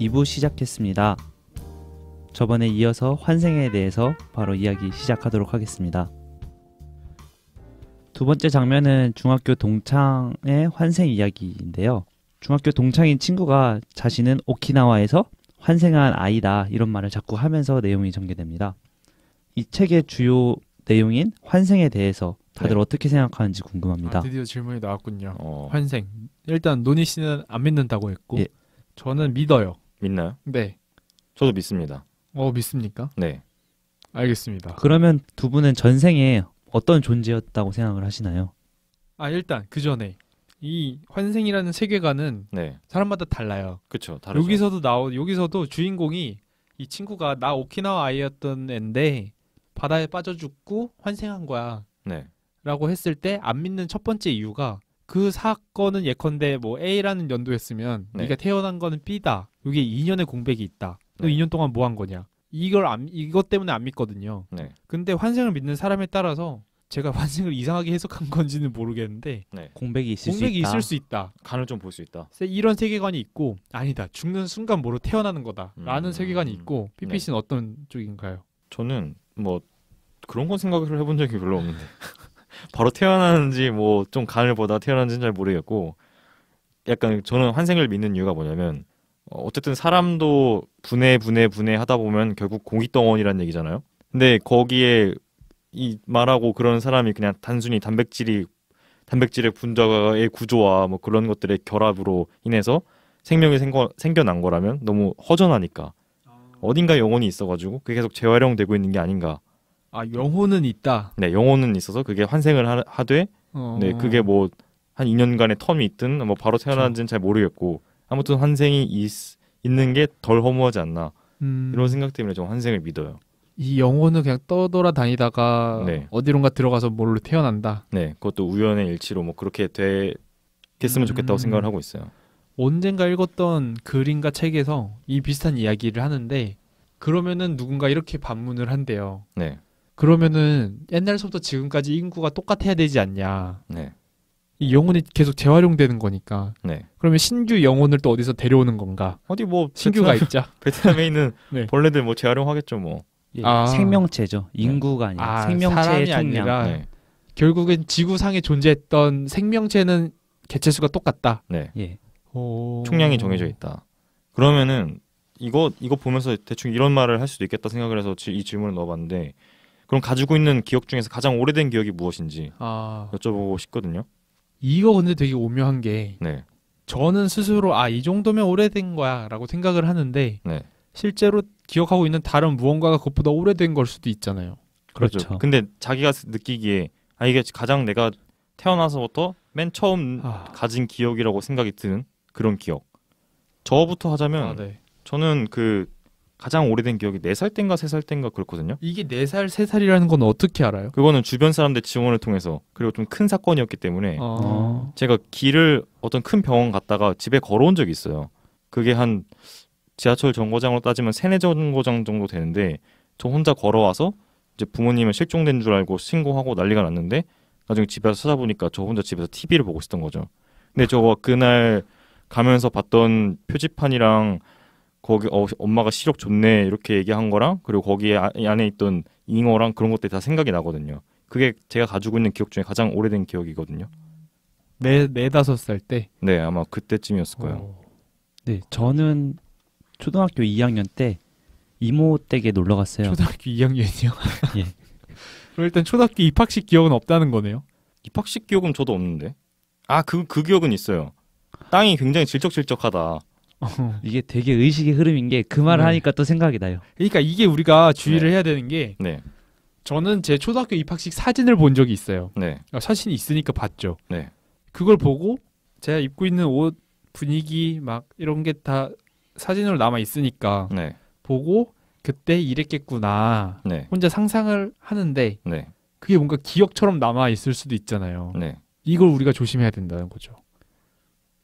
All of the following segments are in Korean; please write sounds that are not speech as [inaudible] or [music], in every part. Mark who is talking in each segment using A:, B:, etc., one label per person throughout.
A: 2부 시작했습니다. 저번에 이어서 환생에 대해서 바로 이야기 시작하도록 하겠습니다. 두 번째 장면은 중학교 동창의 환생 이야기인데요. 중학교 동창인 친구가 자신은 오키나와에서 환생한 아이다 이런 말을 자꾸 하면서 내용이 전개됩니다. 이 책의 주요 내용인 환생에 대해서 다들 네. 어떻게 생각하는지 궁금합니다. 아,
B: 드디어 질문이 나왔군요. 어. 환생. 일단 노니 씨는 안 믿는다고 했고 예. 저는 믿어요. 믿나요? 네.
A: 저도 믿습니다.
B: 어, 믿습니까? 네. 알겠습니다. 그러면
A: 두 분은 전생에 어떤 존재였다고 생각을 하시나요?
B: 아, 일단 그 전에 이 환생이라는 세계관은 네. 사람마다 달라요. 그렇죠. 다르죠. 여기서도 나오 여기서도 주인공이 이 친구가 나 오키나와 아이였던 앤데 바다에 빠져 죽고 환생한 거야. 네. 라고 했을 때 안 믿는 첫 번째 이유가 그 사건은 예컨대 뭐 A라는 연도였으면 네. 네가 태어난 거는 B다. 여기에 2년의 공백이 있다. 너 네. 2년 동안 뭐 한 거냐? 이걸 안, 이것 때문에 안 믿거든요. 네. 근데 환생을 믿는 사람에 따라서 제가 [laughs] 환생을 이상하게 해석한 건지는 모르겠는데 네. 공백이 있을 공백이 수 있다. 있을 수 있다. 간을 좀 볼 수 있다. 이런 세계관이 있고 아니다. 죽는 순간 뭐로 태어나는 거다라는 음, 세계관이 있고 네. p p c 는 어떤 쪽인가요? 저는 뭐 그런 건 생각을 해본 적이 별로 없는데 [laughs] 바로 태어나는지 뭐 좀 간을 보다 태어나는지는 잘 모르겠고 약간 저는 환생을 믿는 이유가 뭐냐면 어, 어쨌든 사람도 분해 분해 분해 하다 보면 결국 공기덩어리란 얘기잖아요. 근데 거기에 이 말하고 그런 사람이 그냥 단순히 단백질이 단백질의 분자의 구조와 뭐 그런 것들의 결합으로 인해서 생명이 생거, 생겨난 거라면 너무 허전하니까 아. 어딘가 영혼이 있어가지고 그게 계속 재활용되고 있는 게 아닌가. 아 영혼은 있다. 네, 영혼은 있어서 그게 환생을 하, 되 어... 네, 그게 뭐 한 2년간의 텀이 있든 뭐 바로 태어난지는 잘 모르겠고 아무튼 환생이 있, 있는 게 덜 허무하지 않나 음. 이런 생각 때문에 좀 환생을 믿어요. 이 영혼은 그냥 떠돌아 다니다가 네. 어디론가 들어가서 뭘로 태어난다. 네, 그것도 우연의 일치로 뭐 그렇게 됐으면 좋겠다고 음. 생각을 하고 있어요. 언젠가 읽었던 글인가 책에서 이 비슷한 이야기를 하는데 그러면은 누군가 이렇게 반문을 한대요. 네. 그러면은 옛날서부터 지금까지 인구가 똑같아야 되지 않냐. 네. 이 영혼이 계속 재활용되는 거니까. 네. 그러면 신규 영혼을 또 어디서 데려오는 건가? 어디 뭐 신규가 베트남, 있자. 베트남에 있는 네. 벌레들 뭐 재활용하겠죠 뭐. 예, 아. 생명체죠. 네. 인구가 아니라 아, 생명체의 총량. 네. 네. 결국엔 지구상에 존재했던 생명체는 개체수가 똑같다. 네. 예. 오... 총량이 정해져 있다. 그러면은 이거 이거 보면서 대충 이런 말을 할 수도 있겠다 생각을 해서 이 질문을 넣어봤는데 그럼 가지고 있는 기억 중에서 가장 오래된 기억이 무엇인지 아... 여쭤보고 싶거든요. 이거 근데 되게 오묘한 게 네. 저는 스스로 아 이 정도면 오래된 거야라고 생각을 하는데 네. 실제로 기억하고 있는 다른 무언가가 그것보다 오래된 걸 수도 있잖아요. 그렇죠. 그렇죠. 근데 자기가 느끼기에 아 이게 가장 내가 태어나서부터 맨 처음 아... 가진 기억이라고 생각이 드는 그런 기억. 저부터 하자면 아, 네. 저는 그 가장 오래된 기억이 4살 땐가 3살 땐가 그렇거든요. 이게 4살, 3살이라는 건 어떻게 알아요? 그거는 주변 사람들 지원을 통해서 그리고 좀 큰 사건이었기 때문에 아. 제가 길을 어떤 큰 병원 갔다가 집에 걸어온 적이 있어요. 그게 한 지하철 정거장으로 따지면 세네 정거장 정도 되는데 저 혼자 걸어와서 이제 부모님은 실종된 줄 알고 신고하고 난리가 났는데 나중에 집에서 찾아보니까 저 혼자 집에서 TV를 보고 있었던 거죠. 근데 저 그날 가면서 봤던 표지판이랑 거기 어, 엄마가 시력 좋네 이렇게 얘기한 거랑 그리고 거기에 아, 안에 있던 잉어랑 그런 것들이 다 생각이 나거든요. 그게 제가 가지고 있는 기억 중에 가장 오래된 기억이거든요. 네, 네
A: 다섯 살 때. 네,
B: 아마 그때쯤이었을 거예요. 어...
A: 네, 저는 초등학교 2학년 때 이모 댁에 놀러 갔어요. 초등학교
B: 2학년이요? [laughs] 예. 그럼 일단 초등학교 입학식 기억은 없다는 거네요. 입학식 기억은 저도 없는데. 아, 그, 그 기억은 있어요. 땅이 굉장히 질척질척하다. 어. 이게 되게 의식의 흐름인 게 그 말을 네. 하니까 또 생각이 나요. 그러니까 이게 우리가 주의를 네. 해야 되는 게 네. 저는 제 초등학교 입학식 사진을 본 적이 있어요. 그 사진이 있으니까 봤죠. 네. 그걸 보고 제가 입고 있는 옷 분위기 막 이런 게 다 사진으로 남아 있으니까 네. 보고 그때 이랬겠구나 혼자 상상을 하는데 그게 뭔가 기억처럼 남아 있을 수도 있잖아요. 이걸 우리가 조심해야 된다는 거죠.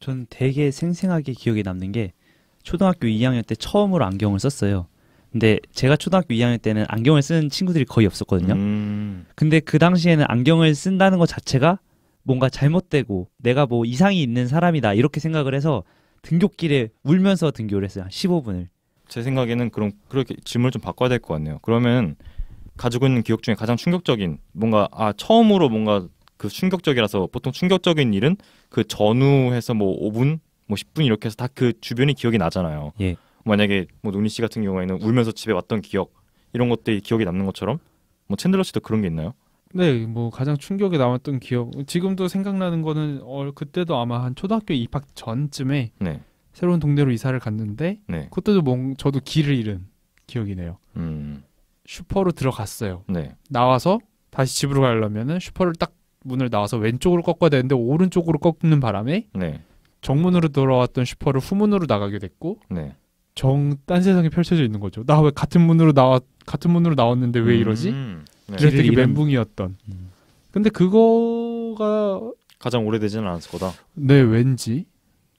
A: 전 되게 생생하게 기억에 남는 게 초등학교 2학년 때 처음으로 안경을 썼어요. 근데 제가 초등학교 2학년 때는 안경을 쓰는 친구들이 거의 없었거든요. 음. 근데 그 당시에는 안경을 쓴다는 것 자체가 뭔가 잘못되고 내가 뭐 이상이 있는 사람이다 이렇게 생각을 해서 등교길에 울면서 등교를 했어요. 15분을. 제 생각에는 그럼 그렇게 질문을 좀 바꿔야 될 것 같네요. 그러면 가지고 있는 기억 중에 가장
B: 충격적인 뭔가 아 처음으로 뭔가 그 충격적이라서 보통 충격적인 일은 그 전후해서 뭐 5분, 뭐 10분 이렇게 해서 다 그 주변이 기억이 나잖아요. 예. 만약에 뭐 노니 씨 같은 경우에는 울면서 집에 왔던 기억 이런 것들이 기억이 남는 것처럼 뭐 챈들러 씨도 그런 게 있나요? 네, 뭐 가장 충격에 남았던 기억 지금도 생각나는 거는 어 그때도 아마 한 초등학교 입학 전쯤에 네. 새로운 동네로 이사를 갔는데 네. 그때도 뭐 저도 길을 잃은 기억이네요. 음. 슈퍼로 들어갔어요. 네. 나와서 다시 집으로 가려면은 슈퍼를 딱 문을 나와서 왼쪽으로 꺾어야 되는데 오른쪽으로 꺾는 바람에 네. 정문으로 돌아왔던 슈퍼를 후문으로 나가게 됐고 네. 정딴 세상이 펼쳐져 있는 거죠. 나 왜 같은 문으로 나왔 같은 문으로 나왔는데 왜 음. 이러지? 음, 네. 길이 되게 이 멘붕이었던. 음. 근데 그거가 가장 오래되지는 않았을 거다. 네, 왠지.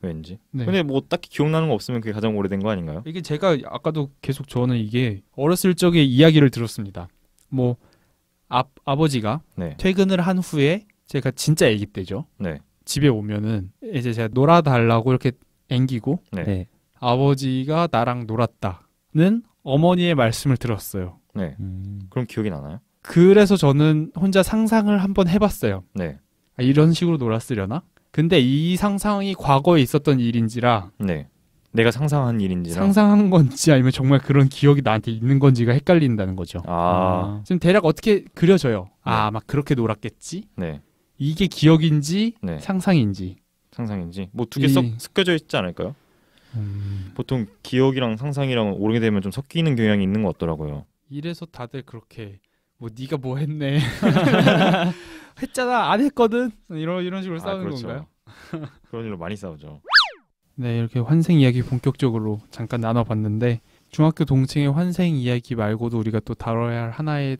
B: 왠지. 네. 근데 뭐 딱히 기억나는 거 없으면 그게 가장 오래된 거 아닌가요? 이게 제가 아까도 계속 저는 이게 어렸을 적에 이야기를 들었습니다. 뭐 아, 아버지가 네. 퇴근을 한 후에 제가 진짜 아기 때죠. 네. 집에 오면은 이제 제가 놀아달라고 이렇게 앵기고 네. 네. 아버지가 나랑 놀았다는 어머니의 말씀을 들었어요. 네. 음. 그럼 기억이 나나요? 그래서 저는 혼자 상상을 한번 해봤어요. 네. 아, 이런 식으로 놀았으려나? 근데 이 상상이 과거에 있었던 일인지라 네. 내가 상상한 일인지 상상한 건지 아니면 정말 그런 기억이 나한테 있는 건지가 헷갈린다는 거죠. 아. 아. 지금 대략 어떻게 그려져요? 아, 네. 아, 막 그렇게 놀았겠지? 네. 이게 기억인지 네. 상상인지. 상상인지. 뭐 두 개섞 섞여져 있지 않을까요? 음... 보통 기억이랑 상상이랑 오르게 되면 좀 섞이는 경향이 있는 것 같더라고요. 이래서 다들 그렇게 뭐 네가 뭐 했네. [laughs] [laughs] 했잖아. 안 했거든. 이런 이런 식으로 아, 싸우는 그렇죠. 건가요? 그런 일로 많이 싸우죠. 네, 이렇게 환생 이야기 본격적으로 잠깐 나눠봤는데 중학교 동창의 환생 이야기 말고도 우리가 또 다뤄야 할 하나의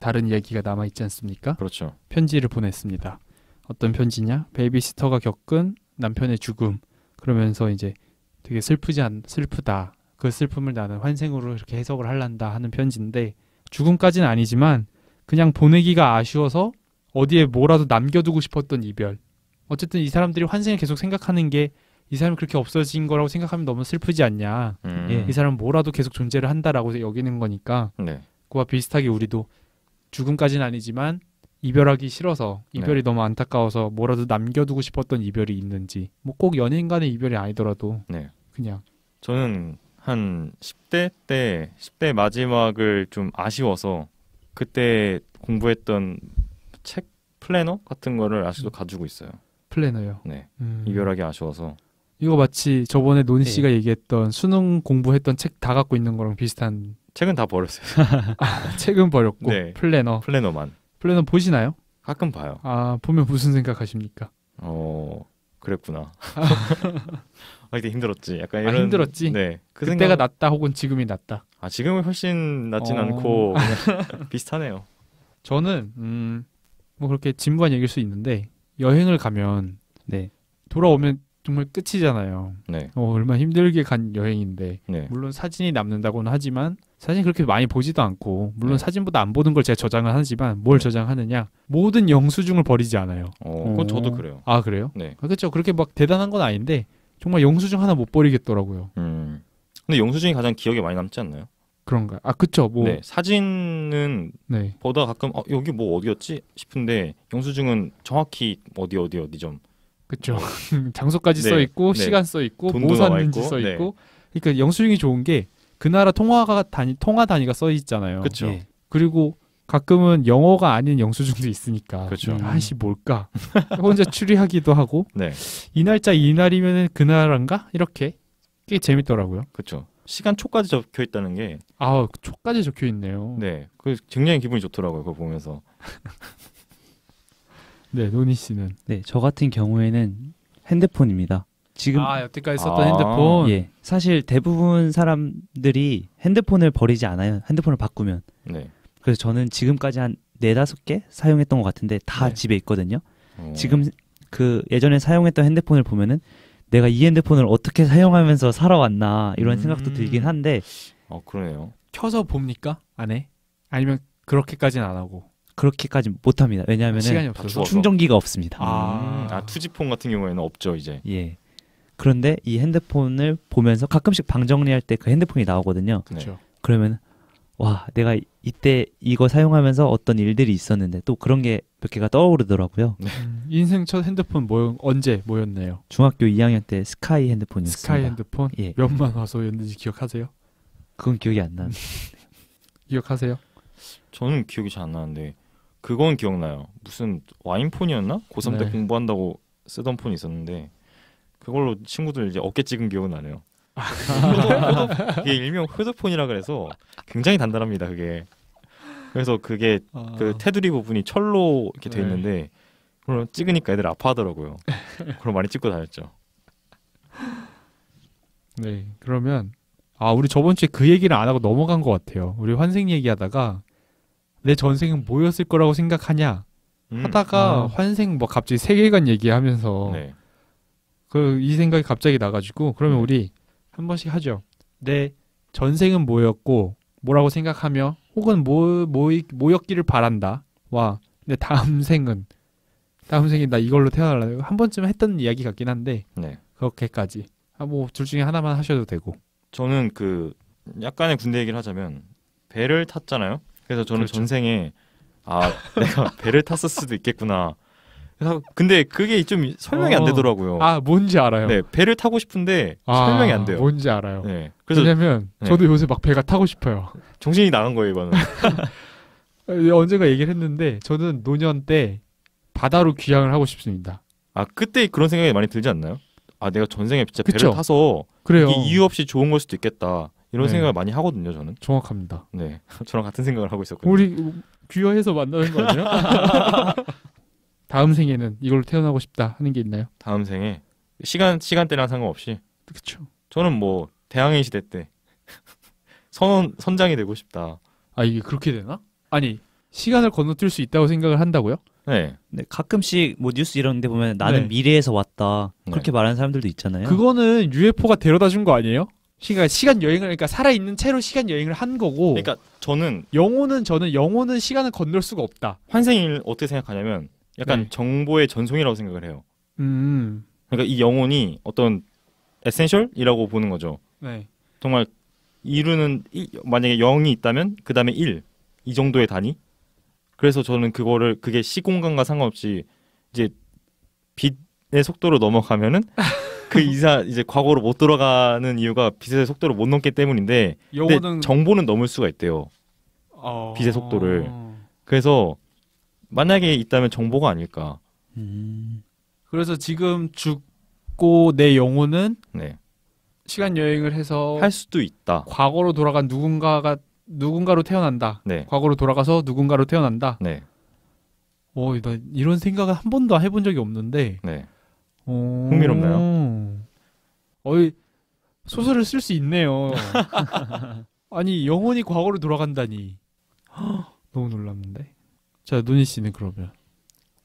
B: 다른 이야기가 남아 있지 않습니까? 그렇죠. 편지를 보냈습니다. 어떤 편지냐? 베이비시터가 겪은 남편의 죽음. 그러면서 이제 되게 슬프지 않 슬프다. 그 슬픔을 나는 환생으로 이렇게 해석을 할란다 하는 편지인데 죽음까지는 아니지만 그냥 보내기가 아쉬워서 어디에 뭐라도 남겨두고 싶었던 이별. 어쨌든 이 사람들이 환생을 계속 생각하는 게이 사람이 그렇게 없어진 거라고 생각하면 너무 슬프지 않냐. 음. 예. 이 사람은 뭐라도 계속 존재를 한다라고 여기는 거니까. 네. 그와 비슷하게 우리도 죽음까지는 아니지만 이별하기 싫어서 이별이 네. 너무 안타까워서 뭐라도 남겨두고 싶었던 이별이 있는지 뭐 꼭 연인 간의 이별이 아니더라도 네. 그냥 저는 한 10대 때 10대 마지막을 좀 아쉬워서 그때 공부했던 책 플래너 같은 거를 아직도 음. 가지고 있어요. 플래너요. 네. 음. 이별하기 아쉬워서 이거 마치 저번에 논니 네. 씨가 얘기했던 수능 공부했던 책 다 갖고 있는 거랑 비슷한. 책은 다 버렸어요. [laughs] 아, 책은 버렸고 네. 플래너. 플래너만. 플래너 보시나요? 가끔 봐요. 아 보면 무슨 생각하십니까? 어 그랬구나. 아 [laughs] 그때 힘들었지. 약간 아, 이런. 아, 힘들었지. 네. 그 그때가 생각... 낫다 혹은 지금이 낫다. 아 지금은 훨씬 낫진 어... 않고 [laughs] 비슷하네요. 저는 음, 뭐 그렇게 진부한 얘기일 수 있는데 여행을 가면 네. 돌아오면 정말 끝이잖아요. 네. 어, 얼마나 힘들게 간 여행인데 네. 물론 사진이 남는다고는 하지만 사진 그렇게 많이 보지도 않고 물론 네. 사진보다 안 보는 걸 제가 저장을 하지만 뭘 네. 저장하느냐 모든 영수증을 버리지 않아요. 어, 그건 저도 그래요. 아 그래요? 네. 아, 그렇죠. 그렇게 막 대단한 건 아닌데 정말 영수증 하나 못 버리겠더라고요. 음. 근데 영수증이 가장 기억에 많이 남지 않나요? 그런가? 아 그쵸. 뭐 네, 사진은 네. 보다 가끔 어, 여기 뭐 어디였지 싶은데 영수증은 정확히 어디 어디 어디 좀 그렇죠. [laughs] 장소까지 네, 써 있고 네. 시간 써 있고 뭐 샀는지 써 있고. 네. 있고. 그러니까 영수증이 좋은 게 그 나라 통화가 단위 통화 단위가 써 있잖아요. 그렇죠. 예. 그리고 가끔은 영어가 아닌 영수증도 있으니까 그렇죠. 음. 아씨 뭘까 [laughs] 혼자 추리하기도 하고 네. 이 날짜 이날이면그 나라인가 이렇게 꽤 재밌더라고요. 그렇죠. 시간 초까지 적혀 있다는 게아 초까지 적혀 있네요. 네, 그 굉장히 기분이 좋더라고요. 그거 보면서
A: 네, 노니 씨는 네, 저 같은 경우에는 핸드폰입니다.
B: 지금 아 여태까지 썼던 아~ 핸드폰 예
A: 사실 대부분 사람들이 핸드폰을 버리지 않아요 핸드폰을 바꾸면 네. 그래서 저는 지금까지 한 4, 5개 사용했던 것 같은데 다 네. 집에 있거든요 어. 지금 그 예전에 사용했던 핸드폰을 보면은 내가 이 핸드폰을 어떻게 사용하면서 살아왔나 이런 음... 생각도 들긴 한데 어 그러네요 켜서 봅니까 안에 아니면 그렇게까지는 안 하고 그렇게까지 못합니다. 왜냐하면 충전기가
B: 없습니다. 아. 음. 아, 투지폰 같은 경우에는 없죠 이제. 예.
A: 그런데 이 핸드폰을 보면서 가끔씩 방 정리할 때 그 핸드폰이 나오거든요. 그렇죠. 그러면 와 내가 이때 이거 사용하면서 어떤 일들이 있었는데 또 그런 게 몇 개가 떠오르더라고요. 네.
B: 음, 인생 첫 핸드폰 뭐 언제 뭐였나요?
A: 중학교 2학년 때 스카이 핸드폰이었습니다. 스카이 핸드폰? 예. 몇만 화소였는지 기억하세요? 그건 기억이 안 나는데.
B: [laughs] 기억하세요? 저는 기억이 잘 안 나는데 그건 기억나요. 무슨 와인폰이었나? 고3 때 네. 공부한다고 쓰던 폰이 있었는데 그걸로 친구들 이제 어깨 찍은 기억은 나네요. 이게 [laughs] 일명 휴드폰이라 그래서 굉장히 단단합니다. 그게 그래서 그게 아... 그 테두리 부분이 철로 이렇게 돼 네. 있는데 네. 그걸 찍으니까 애들 아파하더라고요. 그럼 많이 찍고 다녔죠. 네, 그러면 아 우리 저번 주에 그 얘기를 안 하고 넘어간 것 같아요. 우리 환생 얘기하다가 내 전생은 뭐였을 거라고 생각하냐 음. 하다가 아. 환생 뭐 갑자기 세계관 얘기하면서 네. 그이 생각이 갑자기 나가지고 그러면 음. 우리 한 번씩 하죠. 내 전생은 뭐였고 뭐라고 생각하며 혹은 뭐, 뭐 뭐였기를 바란다. 와, 내 다음 [laughs] 생은 다음 생이 나 이걸로 태어나려고한 번쯤 했던 이야기 같긴 한데 네. 그렇게까지. 아, 뭐둘 중에 하나만 하셔도 되고. 저는 그 약간의 군대 얘기를 하자면 배를 탔잖아요. 그래서 저는 그렇죠. 전생에 아 [laughs] 내가 배를 탔을 수도 있겠구나. 근데 그게 좀 설명이 어... 안 되더라고요. 아 뭔지 알아요. 네 배를 타고 싶은데 아, 설명이 안 돼요. 뭔지 알아요. 네 그래서 왜냐면 네. 저도 요새 막 배가 타고 싶어요. 정신이 나간 거예요 이거는. [laughs] 언젠가 얘기를 했는데 저는 노년 때 바다로 귀향을 하고 싶습니다. 아 그때 그런 생각이 많이 들지 않나요? 아 내가 전생에 진짜 배를 타서 그래요. 이유 없이 좋은 걸 수도 있겠다. 이런 네. 생각을 많이 하거든요, 저는. 정확합니다. 네, [laughs] 저랑 같은 생각을 하고 있었거든요. 우리 귀화해서 만나는 거아니에요 [laughs] 다음 생에는 이걸로 태어나고 싶다 하는 게 있나요? 다음 생에 시간 시간대랑 상관없이. 그렇죠. 저는 뭐 대항해 시대 때 선 [laughs] 선장이 되고 싶다. 아 이게 그렇게 되나? 아니 시간을 건너뛸 수 있다고 생각을 한다고요?
A: 네. 네 가끔씩 뭐 뉴스 이런데 보면 나는 네. 미래에서 왔다 그렇게 네. 말하는 사람들도 있잖아요.
B: 그거는 UFO가 데려다 준 거 아니에요? 그러니까 시간 여행을 그러니까 살아 있는 채로 시간 여행을 한 거고. 그러니까 저는 영혼은 저는 영혼은 시간을 건널 수가 없다. 환생을 어떻게 생각하냐면 약간 네. 정보의 전송이라고 생각을 해요. 음. 그러니까 이 영혼이 어떤 에센셜이라고 보는 거죠. 네. 정말 이루는 일, 만약에 0이 있다면 그 다음에 1, 이 정도의 단위. 그래서 저는 그거를 그게 시공간과 상관없이 이제 빛의 속도로 넘어가면은 [laughs] 그 이사 이제 과거로 못 돌아가는 이유가 빛의 속도를 못 넘기 때문인데 영어는... 근데 정보는 넘을 수가 있대요. 어... 아. 빛의 속도를. 그래서 만약에 있다면 정보가 아닐까. 음... 그래서 지금 죽고 내 영혼은 네. 시간 여행을 해서 할 수도 있다. 과거로 돌아간 누군가가 누군가로 태어난다. 네. 과거로 돌아가서 누군가로 태어난다. 네. 오, 나 이런 생각을 한 번도 해본 적이 없는데 네. 흥미롭나요? 어이 소설을 쓸 수 있네요. [laughs]
A: 아니 영원히 과거로
B: 돌아간다니
A: [gasps] 너무 놀랐는데. 자 노니 씨는 그러면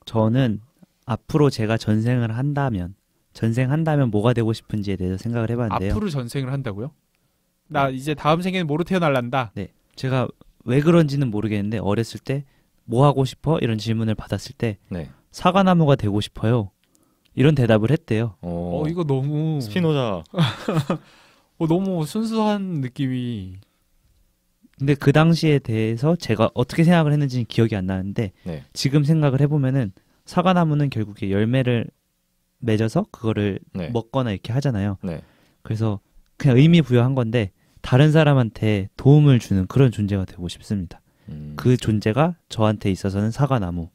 A: 저는 앞으로 제가 전생을 한다면 전생한다면 뭐가 되고 싶은지에 대해서 생각을 해봤는데요. 앞으로
B: 전생을 한다고요? 나 이제 다음
A: 생에는 뭐로 태어날란다. 네, 제가 왜 그런지는 모르겠는데 어렸을 때 뭐 하고 싶어 이런 질문을 받았을 때 네. 사과나무가 되고 싶어요. 이런 대답을 했대요. 어, 어 이거 너무 스피노자. [laughs]
B: 어, 너무 순수한 느낌이.
A: 근데 그 당시에 대해서 제가 어떻게 생각을 했는지는 기억이 안 나는데 네. 지금 생각을 해보면은 사과나무는 결국에 열매를 맺어서 그거를 네. 먹거나 이렇게 하잖아요. 네. 그래서 그냥 의미 부여한 건데 다른 사람한테 도움을 주는 그런 존재가 되고 싶습니다. 음... 그 존재가 저한테 있어서는 사과나무.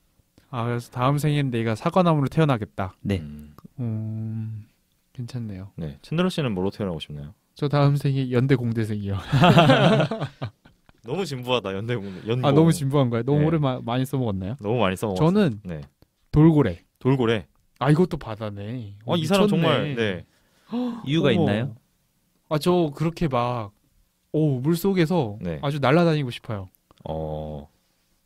B: 아 그래서 다음 생엔 내가 사과나무로 태어나겠다. 네. 음, 음 괜찮네요. 네. 챈들러 씨는 뭘로 태어나고 싶나요? 저 다음 생에 연대 공대생이요. [laughs] 너무 진부하다 연대 연. 아 너무 진부한 거야. 너무 네. 오래 마, 많이 써먹었나요? 너무 많이 써먹었어. 저는 네. 돌고래. 돌고래. 아 이것도 바다네. 어, 아, 이 사람 정말 네. [gasps] 이유가 어머. 있나요? 아 저 그렇게 막오물 속에서 네. 아주 날아다니고 싶어요. 어.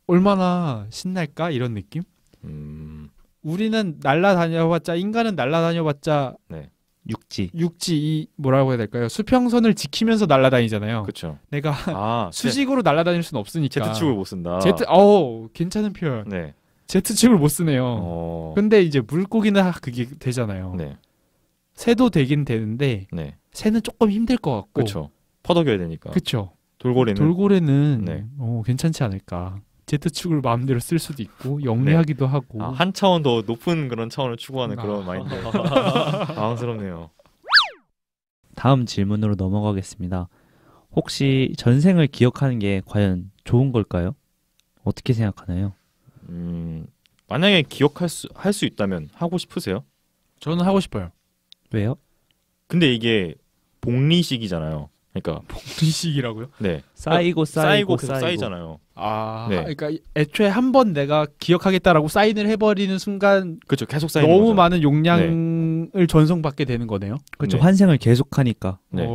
B: 얼마나 신날까 이런 느낌? 음. 우리는 날라다녀봤자 인간은 날라다녀봤자 네. 육지 육지 이 뭐라고 해야 될까요? 수평선을 지키면서 날라다니잖아요. 그렇죠. 내가 아, [laughs] 수직으로 제, 날라다닐 수는 없으니까 제트축을 못 쓴다. 제트 어 괜찮은 표현. 네. 제트축을 못 쓰네요. 어... 근데 이제 물고기는 그게 되잖아요. 네. 새도 되긴 되는데 네. 새는 조금 힘들 것 같고 그렇죠. 퍼덕여야 되니까. 그렇죠. 돌고래는 돌고래는 네. 어, 괜찮지 않을까. Z축을 마음대로 쓸 수도 있고 영리하기도 네. 하고 아, 한 차원 더 높은 그런 차원을 추구하는 아. 그런 마인드 [laughs] 당황스럽네요
A: 다음 질문으로 넘어가겠습니다 혹시 전생을 기억하는 게 과연 좋은 걸까요? 어떻게 생각하나요? 음,
B: 만약에 기억할 수, 할 수 있다면 하고 싶으세요? 저는 하고 싶어요 왜요? 근데 이게 복리식이잖아요 그러니까 복리식이라고요? 네. 쌓이고 그러니까 쌓이고, 쌓이잖아요 아, 네. 그러니까 애초에 한 번 내가 기억하겠다라고 사인을 해버리는 순간, 그렇죠. 계속 쌓이는 너무 거죠. 많은 용량을 네. 전송받게 되는 거네요.
A: 그렇죠. 네. 환생을 계속하니까. 네.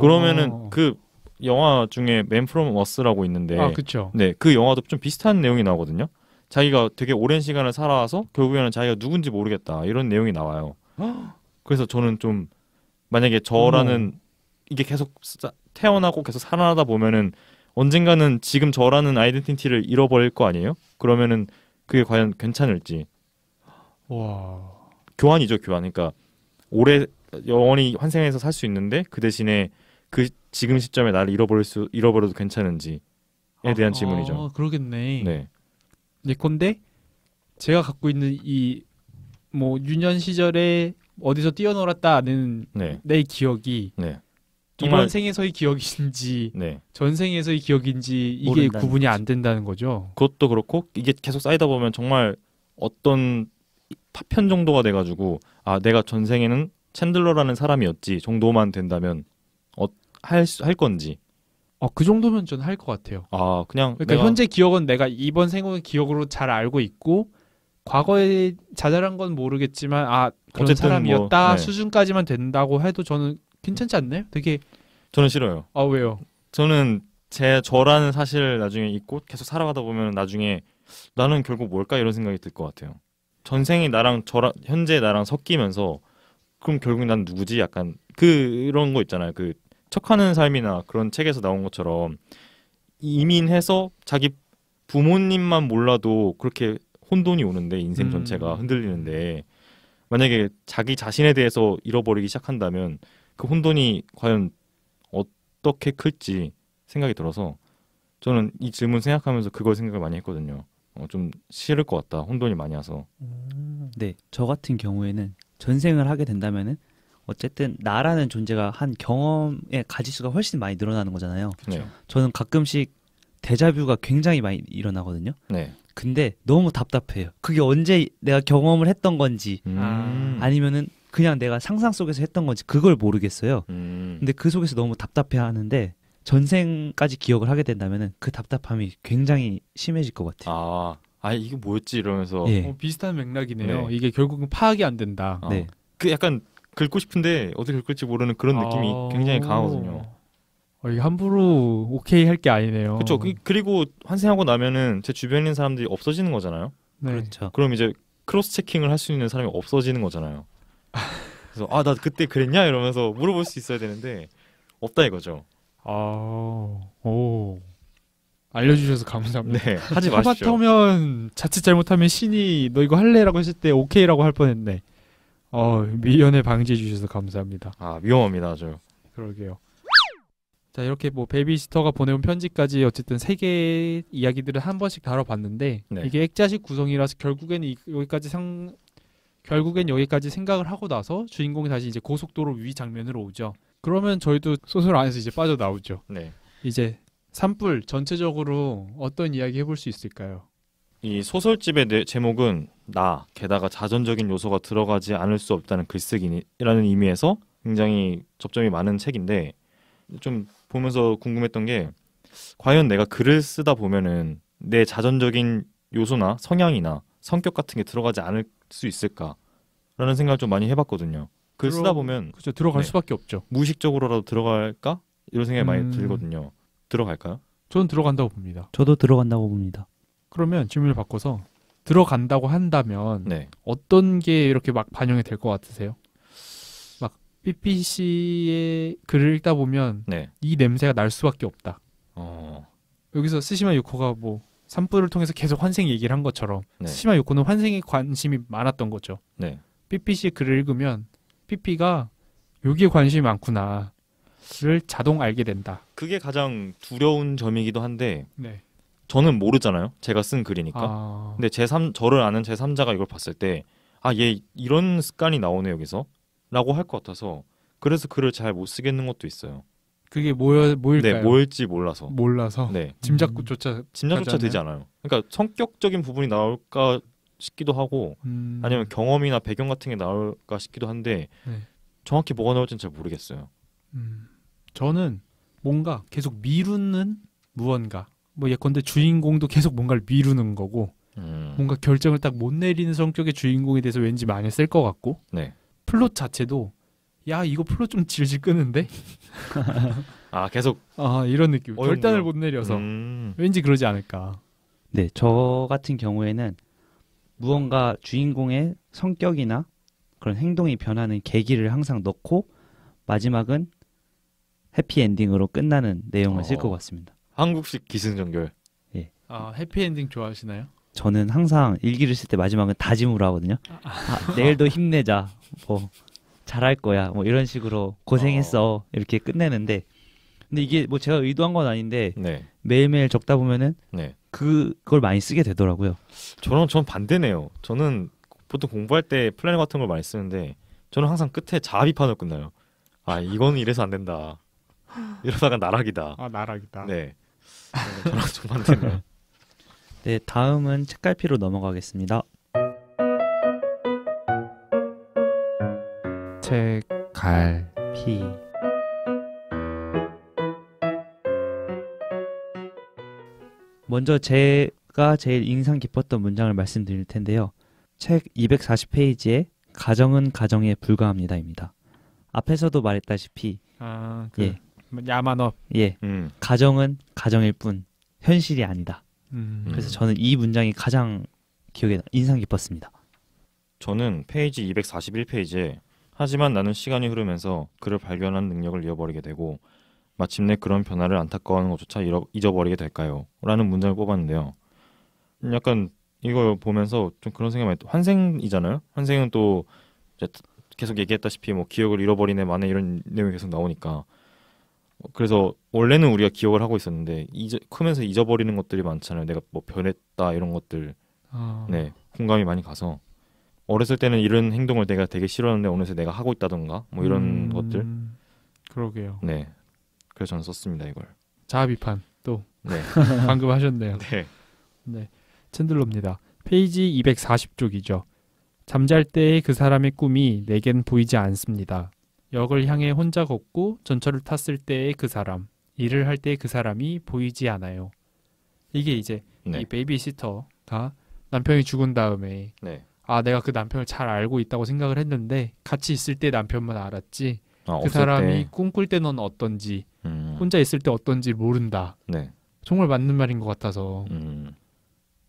A: 그러면은
B: 그 영화 중에 맨 프롬 어스라고 있는데, 아, 그렇죠. 네, 그 영화도 좀 비슷한 내용이 나오거든요. 자기가 되게 오랜 시간을 살아와서 결국에는 자기가 누군지 모르겠다 이런 내용이 나와요. 그래서 저는 좀 만약에 저라는 오. 어. 이게 계속 태어나고 계속 살아나다 보면은 언젠가는 지금 저라는 아이덴티티를 잃어버릴 거 아니에요? 그러면은 그게 과연 괜찮을지. 와. 교환이죠, 교환. 그러니까 올해 영원히 환생해서 살 수 있는데 그 대신에 그 지금 시점에 나를 잃어버릴 수 잃어버려도 괜찮은지에 대한 아, 질문이죠. 아, 그러겠네. 네. 내 네, 건데 제가 갖고 있는 이 뭐 유년 시절에 어디서 뛰어놀았다는 네. 내 기억이 네. 이번 생에서의 기억인지 네. 전생에서의 기억인지 이게 구분이 안 된다는 거죠. 그것도 그렇고 이게 계속 쌓이다 보면 정말 어떤 파편 정도가 돼가지고 아 내가 전생에는 챈들러라는 사람이었지 정도만 된다면 어, 할, 할 건지 어, 그 정도면 저는 할 것 같아요. 아, 그냥. 그러니까 내가... 현재 기억은 내가 이번 생의 기억으로 잘 알고 있고, 과거에 자잘한 건 모르겠지만, 아, 그런 뭐, 사람이었다 뭐, 네. 수준까지만 된다고 해도 저는 괜찮지 않나요? 되게 저는 싫어요. 아 왜요? 저는 제 저라는 사실 나중에 잊고 계속 살아가다 보면 나중에 나는 결국 뭘까 이런 생각이 들 것 같아요. 전생이 나랑 저랑 현재 나랑 섞이면서 그럼 결국 난 누구지? 약간 그런 거 있잖아요. 그 척하는 삶이나 그런 책에서 나온 것처럼 이민해서 자기 부모님만 몰라도 그렇게 혼돈이 오는데 인생 전체가 음. 흔들리는데 만약에 자기 자신에 대해서 잃어버리기 시작한다면 그 혼돈이 과연 어떻게 클지 생각이 들어서 저는 이 질문 생각하면서 그걸 생각을 많이 했거든요. 어, 좀
A: 싫을 것 같다. 혼돈이 많이 와서. 음. 네, 저 같은 경우에는 전생을 하게 된다면은 어쨌든 나라는 존재가 한 경험의 가지수가 훨씬 많이 늘어나는 거잖아요. 그렇죠. 저는 가끔씩 대자뷰가 굉장히 많이 일어나거든요. 네. 근데 너무 답답해요. 그게 언제 내가 경험을 했던 건지 음. 아. 아니면은 그냥 내가 상상 속에서 했던 건지 그걸 모르겠어요. 음. 근데 그 속에서 너무 답답해 하는데 전생까지 기억을 하게 된다면은 그 답답함이 굉장히 심해질 것 같아요.
B: 아, 아 이게 뭐였지 이러면서 네. 어, 비슷한 맥락이네요. 네. 이게 결국은 파악이 안 된다. 어. 네. 그 약간 긁고 싶은데 어떻게 긁을지 모르는 그런 느낌이 아... 굉장히 강하거든요. 어, 이게 함부로 오케이 할 게 아니네요. 그렇죠. 그, 리고 환생하고 나면은 제 주변에 있는 사람들이 없어지는 거잖아요. 네. 그렇죠. 그럼 이제 크로스 체킹을 할 수 있는 사람이 없어지는 거잖아요. 그래서 아 나 그때 그랬냐 이러면서 물어볼 수 있어야 되는데 없다 이거죠. 아, 오. 알려주셔서 감사합니다. 네, 하지 마시오 하마터면 자칫 잘못하면 신이 너 이거 할래라고 했을 때 오케이라고 할 뻔했네. 어, 미연에 방지해 주셔서 감사합니다. 아, 위험합니다, 아주. 그러게요. 자, 이렇게 뭐 베이비시터가 보내온 편지까지 어쨌든 세 개의 이야기들을 한 번씩 다뤄봤는데 네. 이게 액자식 구성이라서 결국에는 여기까지 상 결국엔 여기까지 생각을 하고 나서 주인공이 다시 이제 고속도로 위 장면으로 오죠. 그러면 저희도 소설 안에서 이제 빠져나오죠. 네. 이제 산불 전체적으로 어떤 이야기 해볼 수 있을까요? 이 소설집의 내, 제목은 나 게다가 자전적인 요소가 들어가지 않을 수 없다는 글쓰기라는 의미에서 굉장히 접점이 많은 책인데 좀 보면서 궁금했던 게 과연 내가 글을 쓰다 보면은 내 자전적인 요소나 성향이나 성격 같은 게 들어가지 않을 수 있을까라는 생각을 좀 많이 해봤거든요. 글 들어, 쓰다 보면 그죠 들어갈 네. 수밖에 없죠. 무의식적으로라도 들어갈까 이런 생각이 음... 많이 들거든요. 들어갈까요?
A: 저는 들어간다고 봅니다. 저도 들어간다고 봅니다. 그러면 질문을 바꿔서
B: 들어간다고 한다면 네. 어떤 게 이렇게 막 반영이 될 것 같으세요? 막 PPC의 글을 읽다 보면 네. 이 냄새가 날 수밖에 없다. 어... 여기서 스시마 유코가 뭐 산불을 통해서 계속 환생 얘기를 한 것처럼 네. 스시마 요코는 환생에 관심이 많았던 거죠. 네. 삐삐 씨 글을 읽으면 삐삐가 여기에 관심이 많구나를 자동 알게 된다. 그게 가장 두려운 점이기도 한데 네. 저는 모르잖아요. 제가 쓴 글이니까. 아... 근데 제삼 저를 아는 제 3자가 이걸 봤을 때 아 얘 이런 습관이 나오네 여기서라고 할 것 같아서 그래서 글을 잘 못 쓰겠는 것도 있어요. 그게 뭐여, 까요 네, 뭘지 몰라서. 몰라서. 네. 음, 짐작조차 짐작조차 되지 않아요. 그러니까 성격적인 부분이 나올까 싶기도 하고 음... 아니면 경험이나 배경 같은 게 나올까 싶기도 한데 네. 정확히 뭐가 나올지는 잘 모르겠어요. 음... 저는 뭔가 계속 미루는 무언가 뭐 예컨대 주인공도 계속 뭔가를 미루는 거고 음... 뭔가 결정을 딱 못 내리는 성격의 주인공에 대해서 왠지 많이 쓸 것 같고 네. 플롯 자체도 야 이거 풀롯좀 질질 끄는데
A: 아 계속 아 이런 느낌 어용요 결단을 못 내려서 음. 왠지 그러지 않을까 네 저 같은 경우에는 무언가 주인공의 성격이나 그런 행동이 변하는 계기를 항상 넣고 마지막은 해피엔딩으로 끝나는 내용을 어. 쓸것 같습니다 한국식 기승전결 예.
B: 아 해피엔딩 좋아하시나요?
A: 저는 항상 일기를 쓸 때 마지막은 다짐으로 하거든요. 아, 아 내일도 힘내자. 뭐 잘할 거야. 뭐 이런 식으로 고생했어. 어. 이렇게 끝내는데 근데 이게 뭐 제가 의도한 건 아닌데 네. 매일매일 적다 보면은 네. 그걸 많이 쓰게 되더라고요. 저는전 반대네요. 저는 보통 공부할 때 플래너 같은 걸 많이 쓰는데 저는 항상 끝에
B: 자비판을 끝나요. 아 이건 이래서 안 된다. [laughs] 이러다가 나락이다. 아 나락이다. 네.
A: 저랑 좀 반대네요. [laughs] 네 다음은 책갈피로 넘어가겠습니다. 책갈피 먼저 제가 제일 인상 깊었던 문장을 말씀드릴 텐데요. 책 240페이지에 가정은 가정에 불과합니다입니다. 앞에서도 말했다시피 아, 그 예. 야만업 예 음. 가정은 가정일 뿐 현실이 아니다. 음. 그래서 음. 저는 이 문장이 가장 기억에 인상 깊었습니다.
B: 저는 페이지 241페이지에 하지만 나는 시간이 흐르면서 그를 발견한 능력을 잃어버리게 되고 마침내 그런 변화를 안타까워하는 것조차 잊어버리게 될까요? 라는 문장을 뽑았는데요. 약간 이거 보면서 좀 그런 생각이 많이 환생이잖아요. 환생은 또 계속 얘기했다시피 뭐 기억을 잃어버리네 만에 이런 내용이 계속 나오니까 그래서 원래는 우리가 기억을 하고 있었는데 잊어, 크면서 잊어버리는 것들이 많잖아요. 내가 뭐 변했다 이런 것들 아... 네 공감이 많이 가서 어렸을 때는 이런 행동을 내가 되게 싫었는데 어느새 내가 하고 있다던가 뭐 이런 음... 것들 그러게요. 네. 그래서 저는 썼습니다 이걸. 자아 비판 또 네. [laughs] 방금 하셨네요. 네. 네. 챈들러입니다. 페이지 240쪽이죠. 잠잘 때의 그 사람의 꿈이 내겐 보이지 않습니다. 역을 향해 혼자 걷고 전철을 탔을 때의 그 사람, 일을 할 때 그 사람이 보이지 않아요. 이게 이제 네. 이 베이비시터가 남편이 죽은 다음에 네. 아 내가 그 남편을 잘 알고 있다고 생각을 했는데 같이 있을 때 남편만 알았지 아, 그 사람이 때. 꿈꿀 때 넌 어떤지 음. 혼자 있을 때 어떤지 모른다 네. 정말 맞는 말인 것 같아서 음.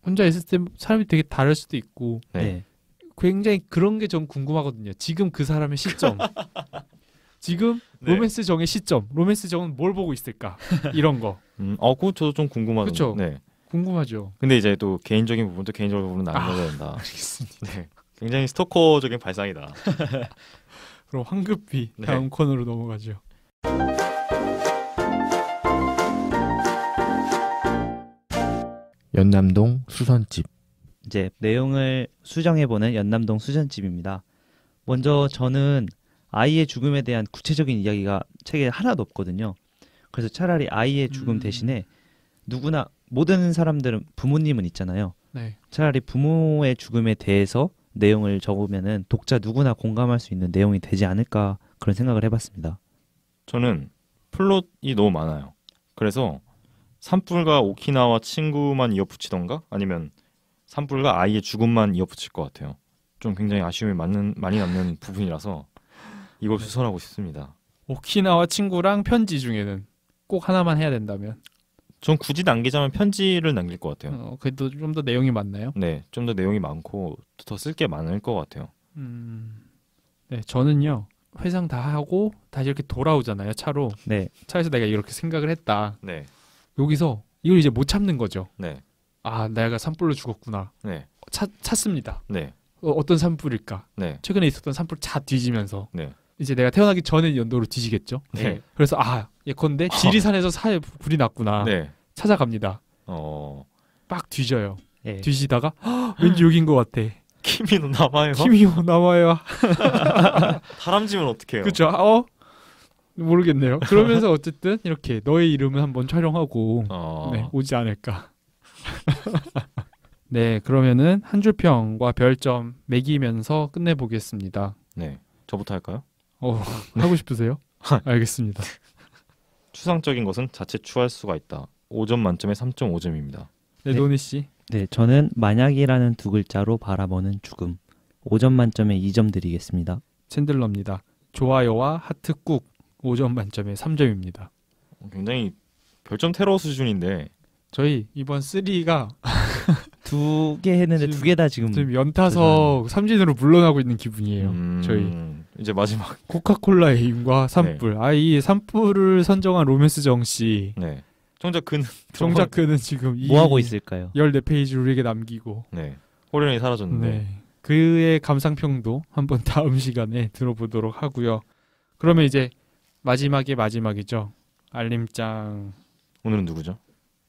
B: 혼자 있을 때 사람이 되게 다를 수도 있고 네. 네. 굉장히 그런 게 좀 궁금하거든요 지금 그 사람의 시점 [laughs] 지금 네. 로맨스 정의 시점 로맨스 정은 뭘 보고 있을까 이런 거 음, 어, 그거 저도 좀 궁금하죠. 그렇 네. 궁금하죠. 근데 이제 또 개인적인 부분도 개인적인 부분은 나눠야 아, 된다. 알겠습니다. 네. 굉장히 스토커적인 발상이다. [laughs] 그럼 황급히 네. 다음 코너로 넘어가죠. 연남동 수선집.
A: 이제 내용을 수정해보는 연남동 수선집입니다. 먼저 저는 아이의 죽음에 대한 구체적인 이야기가 책에 하나도 없거든요. 그래서 차라리 아이의 죽음 음. 대신에 누구나 모든 사람들은 부모님은 있잖아요. 네. 차라리 부모의 죽음에 대해서 내용을 적으면은 독자 누구나 공감할 수 있는 내용이 되지 않을까 그런 생각을 해봤습니다.
B: 저는 플롯이 너무 많아요. 그래서 산불과 오키나와 친구만 이어붙이던가 아니면 산불과 아이의 죽음만 이어붙일 것 같아요. 좀 굉장히 아쉬움이 많은, 많이 남는 [laughs] 부분이라서 이걸 수선하고 네. 싶습니다. 오키나와 친구랑 편지 중에는 꼭 하나만 해야 된다면 전 굳이 남기자면 편지를 남길 것 같아요. 어, 그래도 좀 더 내용이 많나요? 네, 좀 더 내용이 많고 더 쓸 게 많을 것 같아요. 음, 네, 저는요 회상 다 하고 다시 이렇게 돌아오잖아요 차로. 네. 차에서 내가 이렇게 생각을 했다. 네. 여기서 이걸 이제 못 참는 거죠. 네. 아, 내가 산불로 죽었구나. 네. 찾, 찾습니다. 네. 어, 떤 산불일까? 네. 최근에 있었던 산불 차 뒤지면서. 네. 이제 내가 태어나기 전에 연도로 뒤지겠죠. 네. 그래서 아 예컨대 아. 지리산에서 사에 불이 났구나. 네. 찾아갑니다. 어. 빡 뒤져요. 예. 뒤지다가 헉, 왠지 여긴 [gasps] 것 같아. 키미노 남아요. 키미노 남아요. [laughs] 다람쥐면 어떡해요? 그죠? 어? 모르겠네요. 그러면서 어쨌든 이렇게 너의 이름은 한번 촬영하고 어... 네, 오지 않을까. [laughs] 네, 그러면은 한 줄평과 별점 매기면서 끝내보겠습니다. 네, 저부터 할까요?
A: 어, 하고 싶으세요? [laughs] 네. 알겠습니다.
B: 추상적인 것은 자체 추할 수가 있다. 5점 만점에 3.5점입니다. 네, 네, 노니 씨.
A: 네, 저는 만약이라는 두 글자로 바라보는 죽음. 5점 만점에 2점 드리겠습니다.
B: 챈들러입니다. 좋아요와 하트 꾹 5점 만점에 3점입니다. 굉장히 별점 테러 수준인데 저희 이번 3가 [laughs] 두 개 했는데 두 개
A: 다 지금, 지금 연타석
B: 삼진으로 물러나고 있는 기분이에요. 음... 저희 이제 마지막 코카콜라의 힘과 산불. 네. 아이 산불을 선정한 로맨스 정씨. 네. 정작 그는 [laughs] 정작 그는 지금 뭐 하고 있을까요? 14페이지 우리에게 남기고 네. 호련이 사라졌는데 네. 그의 감상평도 한번 [laughs] 다음 시간에 들어보도록 하고요. 그러면 이제 마지막에 마지막이죠. 알림장 오늘은 누구죠?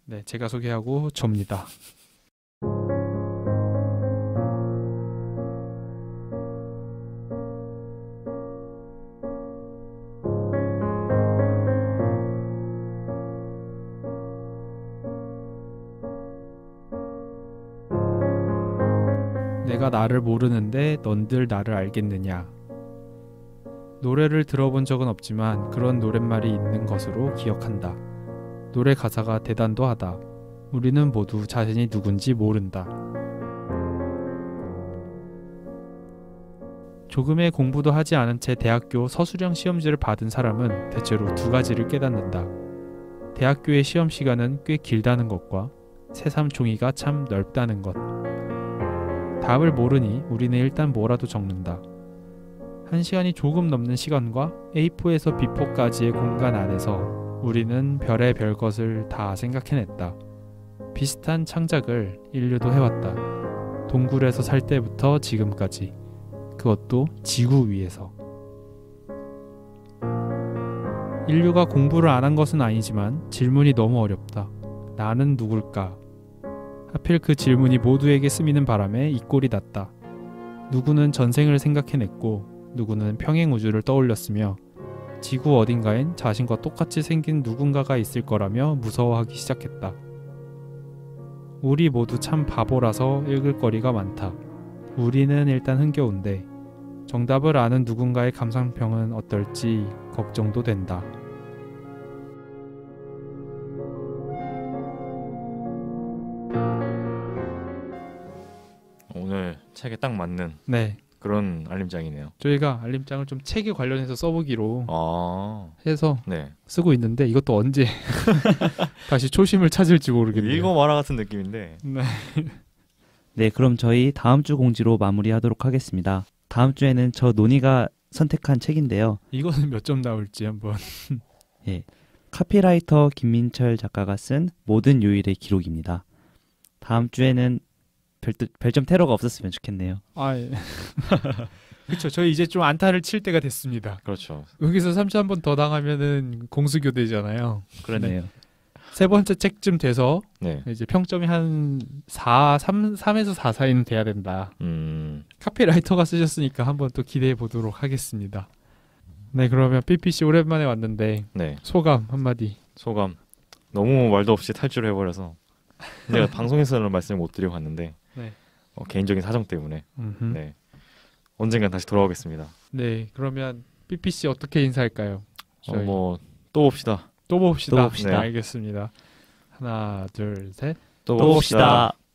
B: 네, 제가 소개하고 접니다. 내가 나를 모르는데 넌들 나를 알겠느냐. 노래를 들어본 적은 없지만 그런 노랫말이 있는 것으로 기억한다. 노래 가사가 대단도하다. 우리는 모두 자신이 누군지 모른다. 조금의 공부도 하지 않은 채 대학교 서술형 시험지를 받은 사람은 대체로 두 가지를 깨닫는다. 대학교의 시험 시간은 꽤 길다는 것과 새삼 종이가 참 넓다는 것. 답을 모르니 우리는 일단 뭐라도 적는다. 한 시간이 조금 넘는 시간과 A4에서 B4까지의 공간 안에서 우리는 별의 별 것을 다 생각해냈다. 비슷한 창작을 인류도 해왔다. 동굴에서 살 때부터 지금까지. 그것도 지구 위에서. 인류가 공부를 안 한 것은 아니지만 질문이 너무 어렵다. 나는 누굴까? 하필 그 질문이 모두에게 스미는 바람에 이 꼴이 났다. 누구는 전생을 생각해냈고 누구는 평행우주를 떠올렸으며 지구 어딘가엔 자신과 똑같이 생긴 누군가가 있을 거라며 무서워하기 시작했다. 우리 모두 참 바보라서 읽을 거리가 많다. 우리는 일단 흥겨운데 정답을 아는 누군가의 감상평은 어떨지 걱정도 된다. 책에 딱 맞는 네. 그런 알림장이네요. 저희가 알림장을 좀 책에 관련해서 써보기로 아~ 해서 네. 쓰고 있는데 이것도 언제 [laughs] 다시 초심을 찾을지 모르겠네요. 읽어 마라 같은 느낌인데. 네.
A: 네, 그럼 저희 다음 주 공지로 마무리하도록 하겠습니다. 다음 주에는 저 논의가 선택한 책인데요.
B: 이거는 몇 점 나올지 한번.
A: 예. 카피라이터 김민철 작가가 쓴 모든 요일의 기록입니다. 다음 주에는 별, 별점 테러가 없었으면 좋겠네요.
B: 아 예. [laughs] 그렇죠. 저희 이제 좀 안타를 칠 때가 됐습니다. 그렇죠. 여기서 3차 한번 더 당하면은 공수교대잖아요. 그러네요. 네. 세 번째 책쯤 돼서 네. 이제 평점이 한 4, 3, 3에서 4 사이는 돼야 된다. 음. 카피라이터가 쓰셨으니까 한번 또 기대해 보도록 하겠습니다. 네, 그러면 PPC 오랜만에 왔는데 네. 소감 한마디. 소감. 너무 말도 없이 탈출해 버려서 내가 [laughs] 방송에서는 말씀을 못 드려 봤는데 네. 어, 개인적인 사정 때문에 음흠. 네. 언젠간 다시 돌아오겠습니다. 네, 그러면 PPC 어떻게 인사할까요? 어, 뭐또 봅시다. 또 봅시다. 또 봅시다. 네. 알겠습니다. 하나, 둘, 셋. 또, 또 봅시다.
A: 봅시다.